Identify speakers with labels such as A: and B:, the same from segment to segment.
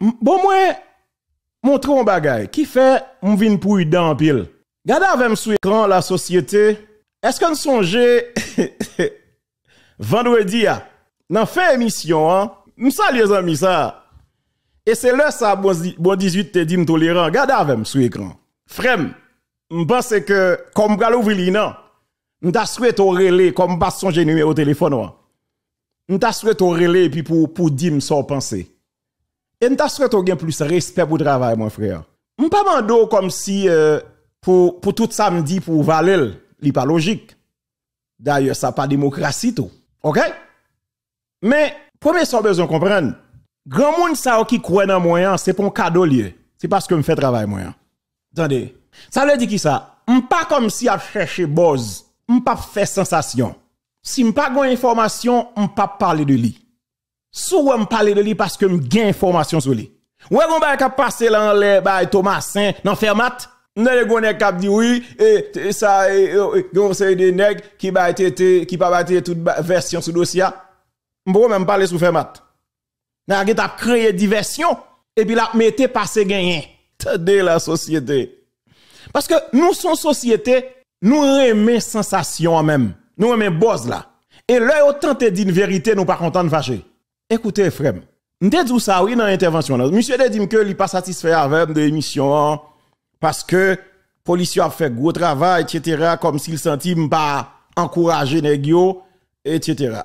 A: Bon, moi, montre un bagay. Qui fait, on vient pour dans pile. regardez avec sur écran la société. Est-ce qu'on songe vendredi, dans fait émission, hein? M'salue e les amis, ça. Et c'est là ça, bon 18 te dit tolérant. regardez avec sur écran. Frem, pense que, comme Galo On m'ta souhaite au relais, comme pas son numéro de téléphone, m'ta souhaite au relais, puis pour, pour dire son penser. Et nous souhaitons gain plus respect pour le travail, mon frère. suis pas mando comme si euh, pour, pour tout samedi, pour valer, n'est pas logique. D'ailleurs, ça pas démocratie tout. OK? Mais, premier sans besoin comprendre, grand monde ça qui croit dans moi, c'est pour un cadeau lieu. C'est parce que me fait travail moi. Attendez. Ça veut dire qui ça? pas comme si à chercher buzz, pas faire sensation. Si pas gon information, pas parler de lui. Sou wè m de li parce m gen informasyon sou li. Wè gon bay kap pase lan le bay Thomasin nan fermat, nan le gounen kap di oui, e sa e, e, e gonsey de neg ki te, te, ki pa ne toute version versyon sou dosya. M pou mè m pale sou fermat. Nan gen tap kreye diversyon, e pi la mette pase genyen. Tade la société. Parce que nous son société, nous reme sensation même nous aimons boss là et là autant te dit une vérité nous pas content de fâcher Écoutez, frère, m'te dit ça, oui, dans l'intervention. Monsieur a dit que il pas satisfait avec de l'émission, hein, parce que policiers a fait gros travail, etc., comme s'il sentit pas encourager les etc.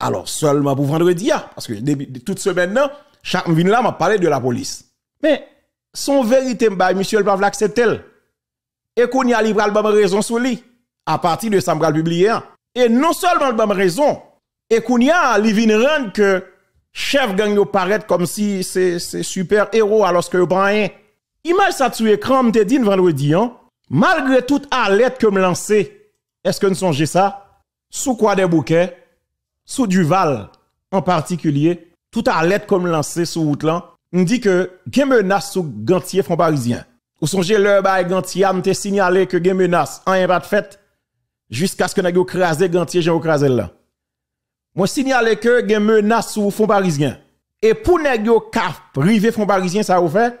A: Alors, seulement pour vendredi, hein, parce que toute semaine, chaque vin là, m'a parlé de la police. Mais, son vérité, monsieur le pas l'accepter. Et qu'on y a libre raison sur lui, à partir de ça, publié. Hein. Et non seulement le raison, et Kounia, il vient rendre que chef gang au paraît comme si c'est super héros alors que yo rien. Image ça sur écran, m'te dit vendredi, hein. malgré toute alerte que me lancé, est-ce que nous songez ça? Sous quoi des bouquets? Sous Duval en particulier, toute alerte comme lancé sous Outland, on dit que gen menace sous Gantier front parisien. Ou songez leur bail Gantier, m'te signalé que gen menace, en pas de fait, jusqu'à ce que nous Gantier, j'ai crasé là. Moi signale que gen menace sur fond parisien. Et pour nèg yo ka fond parisien ça ou fait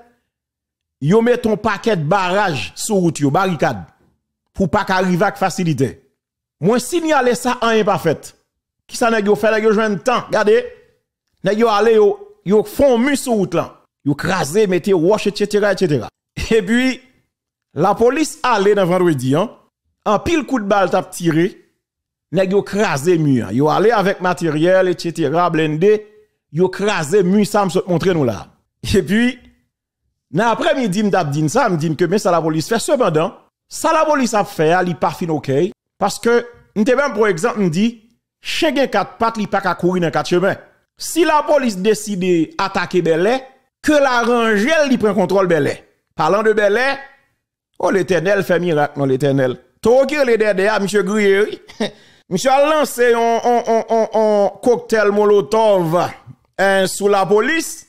A: yo met un paquet de barrage sur route yo barricade pour pas qu'arrive avec facilité. Moi signale ça en pas fait. Qui ça yo fait nèg yo temps. Regardez. Nèg yo aller yo yo font sur route là. Yo crasé mettez roche etc., etc. Et puis la police allait dans vendredi hein. En pile coup de balle t'a tiré nèg yo crasé mur, yo allé avec matériel etc. blindé, yo crasé mur ça me montrer nous là. Et puis dans après-midi m't'a dit ça, dit que mais ça la police fait cependant, ça la police a fait, li pas fin OK parce que m'te même pour exemple m'dit chien gen quatre pattes li pas ka courir dans quatre chemins. Si la police décide d'attaquer Belé, que la rangelle li prend contrôle Belé. Parlant de Belé, oh l'éternel fait miracle non l'éternel. Tokyo le derrière M. Grieri. Monsieur a lancé un, cocktail Molotov hein, sous la police.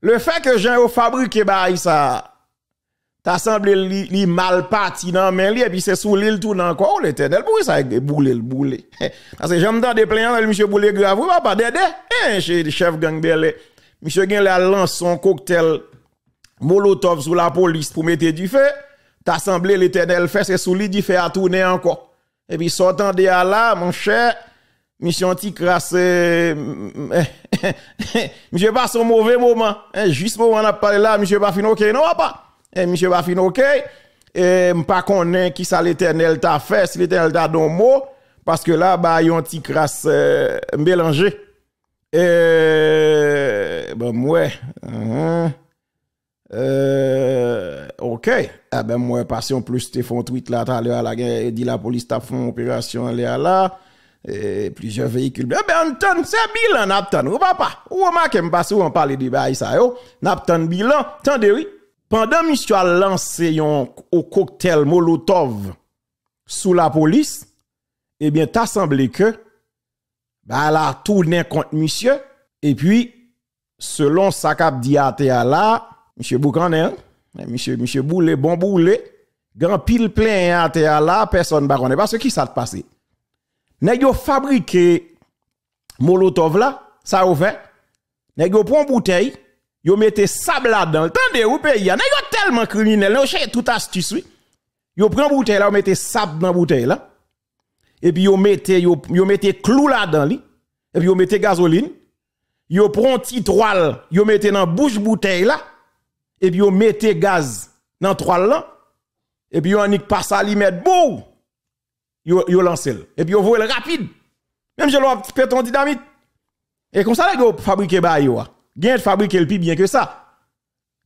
A: Le fait que j'ai fabriqué bah, ça, t'as semblé li, mal parti dans mais li, et puis c'est sous l'île tout quoi. encore l'éternel. Pour ça, boule, le boule. Parce que j'aime dans des plaignants, le monsieur boule grave, ou pas d'aider. Eh, chef gang belé. Monsieur Gen la lance son cocktail Molotov sous la police pour mettre du feu. T'as semblé l'éternel fait, c'est sous l'île du feu à tourner encore. Et puis, sortant de là, mon cher, monsieur crasse euh, monsieur pas son mauvais moment. Hein, juste moment on a parlé là, monsieur pas fin ok, non, pas. Et eh, monsieur pas fin ok. Et pas connaît qui ça l'éternel t'a fait, si l'éternel t'a donné mot, parce que là, bah, yon crasse euh, mélangé. Et, ben, ouais. Hein, hein. Euh, ok. Eh ben, moi, en plus, te un tweet là, tout à la guerre, dit la police t'a fait opération, là, là. Et plusieurs véhicules. Eh ben, on c'est bilan, n'aptan, ou papa. Ou m'a m'passe ou on parle de bail ça, yo. N'aptan bilan, de oui. Pendant monsieur a lancé un cocktail Molotov sous la police, eh bien, t'as semblé que, bah, la tourné contre monsieur, et puis, selon sa cap d'IATA là, Monsieur Boucaner, hein? monsieur, monsieur Boule, bon Boule, grand pile plein à terre là, personne ne connaît pas ce qui s'est passé. Nèg yo fabriqué Molotov là, ça vous fait. Nèg yo prend bouteille, yo mette sable là-dedans. Tendez ou payez, nèg yo tellement criminel, yo cherche tout astuce oui. Yo prend bouteille là, yo mette sable dans bouteille là. Et puis yo mette yo, clou là-dedans Et puis yo mette gasoline. Yo prend toile, yo mette dans bouche bouteille là et puis on mettez gaz dans toile là et puis on nique pas ça li mettre bou yo yo et puis on voyez le rapide même je leur péton dynamite et comme ça les gars fabriquer ba yo ah. fabriquer le plus bien que ça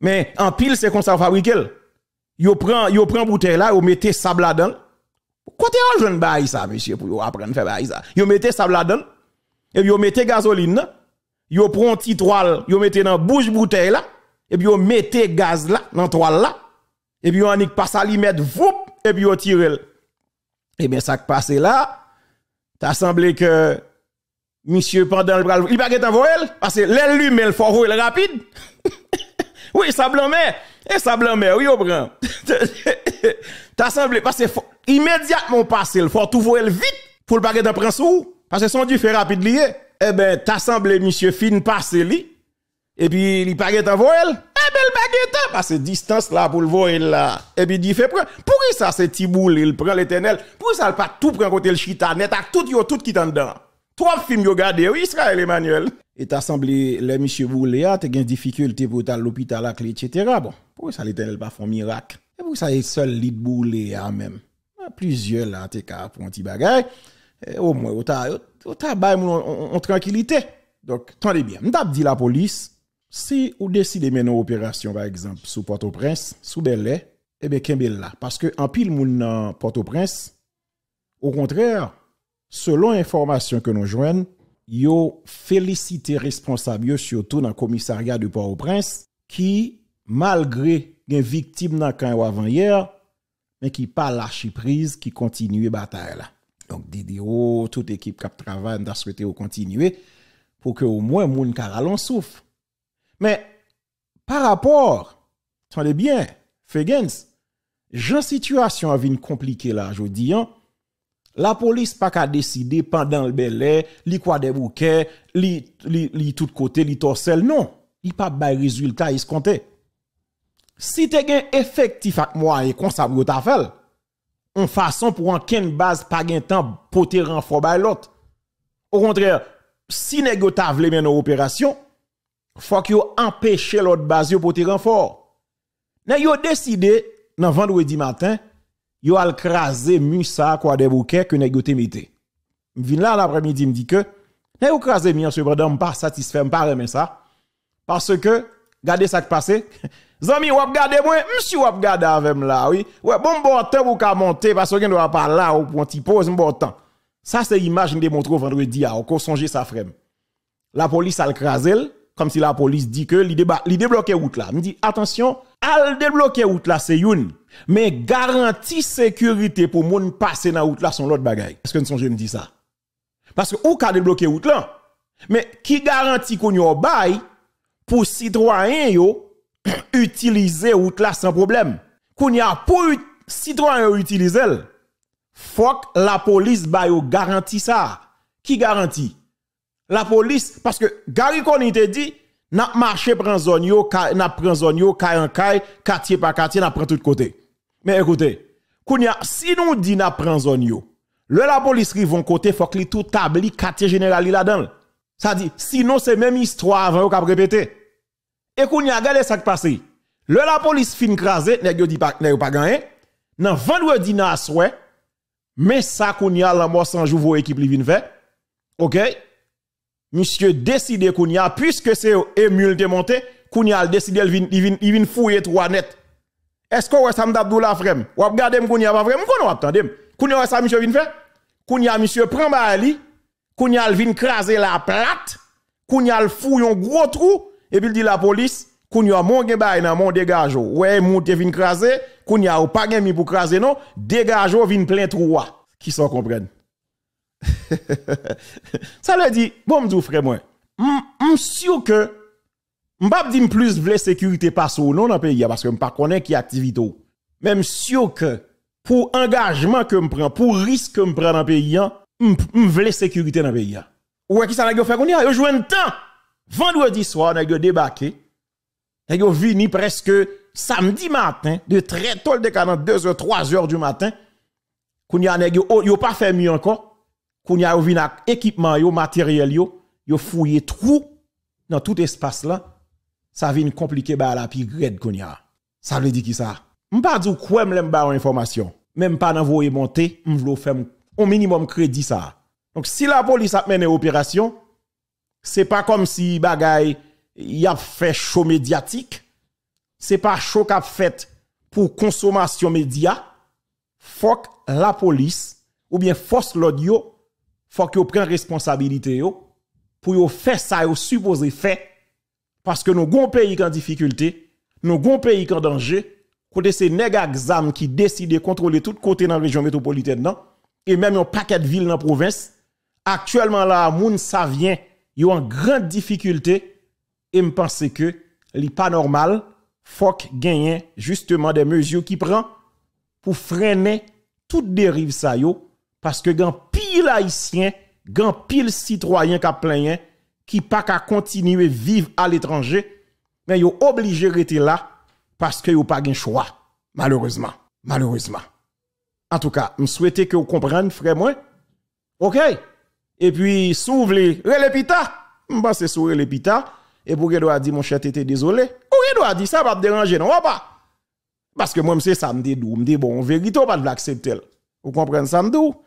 A: mais en pile c'est comme ça fabriquer yo prend yo prend bouteille là yo mettez sable dedans Côté jeune bail ça, monsieur, pour apprendre faire bail ça. Yo mettez sable dedans et yo mettez gasoline, yo prend un petit toile, yo mettez dans bouche bouteille là, et puis on mettez gaz là, dans toile là, et puis on nique pas ça, mettre voup, et puis on tire. Et eh bien, ça qui passe là, t'as semblé que monsieur pendant le bras, il pas qu'à voile, parce que l'aile lui, mais il faut voile rapide. oui, ça blanc et ça blanc oui, on prend. t'as semblé, parce que immédiatement passer, il faut tout voile vite pour le baguette en prendre sous, parce que son Dieu fait rapide lié. Et eh bien, t'as semblé monsieur fin passer lui et puis il pas en voile et belle baguette parce que distance là pour le voile là et puis il fait prendre pour ça c'est boule, il prend l'éternel Pourquoi ça il pas tout prend côté le chita net a tout a tout qui t'en dedans trois films yo oui Israël Emmanuel et semblé les monsieur boulé a des difficulté pour à l'hôpital etc. bon pour ça l'éternel pas font miracle et pour ça il seul lit boulé à même plusieurs là t'es qu'à pour un petit bagage au moins au as au ta en bah, tranquillité donc attendez bien m't'a dit la police si vous décidez mener une opération, par exemple, sous Port-au-Prince, sous Bel eh bien, là. Parce que en pile, moun dans Port-au-Prince, au contraire, selon l'information que nous joignons, yo félicité responsable surtout dans le commissariat de Port-au-Prince qui malgré les victimes dans camp avant hier mais qui pas lâché prise qui continue bataille Donc Didio oh, toute équipe qui travaille nous souhaité continuer pour que au moins moun Caralon souffre Men, pa rapor, ton debyen, fe genz, jan situasyon avin komplike la jodi an, la polis pa ka deside pandan l belè, li kwa debouke, li tout kote, li torsel, non, li pa bay rezultat iskonte. Si te gen efektifak mwa en konsap go ta fel, an fason pou an ken baz pa gen tan poteran fo bay lot, ou kontre, si ne go ta vlemen nou operasyon, faut qu'ils empêche l'autre base pour te renfort. Nan yo décidé nan vendredi matin, yo al craser Musa quoi des bouquets que nèg yo te mette. M'vin là l'après-midi me dit que nan yo craser mi cependant pas satisfait pas remet ça parce que regardez ça qui passé. Zami wap gade moi, monsieur wap gade avec là oui. Ouais bon bon temps pour ka monter parce que doit pas là ou pour petit pause bon temps. Ça c'est image nous démontre vendredi a encore songer ça frème. La police a le comme si la police dit que les débloquait route là. Me dit attention, al débloquer route là c'est une, mais garantie sécurité pour monde passer dans route là son l'autre bagaille. Est-ce que nous je me dis ça Parce que ou débloqué débloquer route là, mais qui garantit qu'on y bail pour citoyen yo utiliser route là sans problème. Qu'on y a pour citoyen utiliser la police yo garantit ça. Qui garantit la police, parce que Gary Koni te dit, n'a marché prend zone yo, n'a prend zone yo, en quartier par quartier, n'a prend tout côté. Mais écoutez, kounya, si nous dit n'a prend yo, le la police qui côté, faut que tout tabli quartier général là-dedans. Ça dit, sinon c'est même histoire avant qu'a répéter. Et kounya, regardez ça qui passe. Le la police fin craser nèg yo dit pas, nèg pas gagné. Nan vendredi à souhait, mais ça kounya la mort sans jouer vos équipe li vin fait. OK? monsieur décide y a, puisque c'est émule de y a décidé il vient fouiller trois net. Est-ce que vous Sam Dabdoula frem? Ou regardez a pas vraiment Kounia attendez. a ça monsieur vient faire? a monsieur prend bali, a vient craser la plate, Kounia fouille un gros trou et puis il dit la police a mon gen bay mon dégageau. Ouais, mon monte vient craser, y a pas gamin pour craser non, dégageau vient plein trou. Qui s'en comprennent? ça le dit, bon, m'dou frère, moi, sûr que, m'pap dit plus vle sécurité passe ou non dans le pays, parce que m'pap connaît qui activité Même sûr que, pour engagement que m'prend, pour risque que prends dans le pays, hein, m'vle sécurité dans le pays. Hein. Ou est-ce que ça n'a fait qu'on y a? joué un temps! Vendredi soir, n'a débarqué. N'a vini presque samedi matin, de très tôt, de 42h, 3h du matin. Qu'on y a, n'a pas fait mieux encore qu'on a eu avec équipement, yo, matériel, yo, yo fouillé trou dans tout espace là, ça vient compliquer ba la pi red qu'on a. Ça veut dire qui ça? M'pa dit quoi m'lem ba information, même pas d'envoyer monter, m'vlo faire un minimum crédit ça. Donc si la police a mené opération, c'est pas comme si bagay y a fait show médiatique, c'est pas show qu'a fait pour consommation média. Faut la police ou bien force l'audio faut yo prennent responsabilités, responsabilité pour yo faire ça, yo supposé faire. Parce que nos avons pays qui en difficulté, nos avons pays en danger. Côté ces exames qui décident de contrôler tout côté dans la région métropolitaine, non? et même un paquet de villes dans province. Actuellement, la moun ça vient, ils en grande difficulté. Et me pense que n'est pas normal, faut gagner justement des mesures qui prend pour freiner toute dérive ça yo, parce que pile haïtien, grand pile citoyen qui plein qui pas qu'à continuer vivre à l'étranger, mais yo obligé rester là parce que yo pas de choix, malheureusement, malheureusement. En tout cas, je souhaite que vous compreniez, frère moi. OK Et puis s'ouvre relépita. C'est sur l'épita. et pour que a dit mon cher t'étais désolé. Ou doit dire ça va te déranger non pas. Parce que moi, c'est ça, me dit, me dis, bon, vérité, on va l'accepter. Vous comprenez ça, dou?